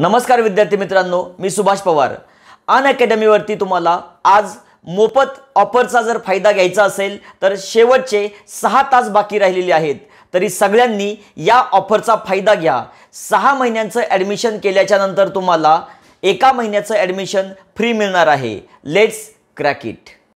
नमस्कार विद्यार्थी मित्रांनो मी सुभाष पवार अन अकॅडमीवरती तुम्हाला आज मोफत ऑफरचा जर फायदा घ्यायचा असेल तर शेवटचे सहा तास बाकी राहिलेले आहेत तरी सगळ्यांनी या ऑफरचा फायदा घ्या सहा महिन्यांचं ॲडमिशन केल्याच्यानंतर तुम्हाला एका महिन्याचं ॲडमिशन फ्री मिळणार आहे लेट्स क्रॅक इट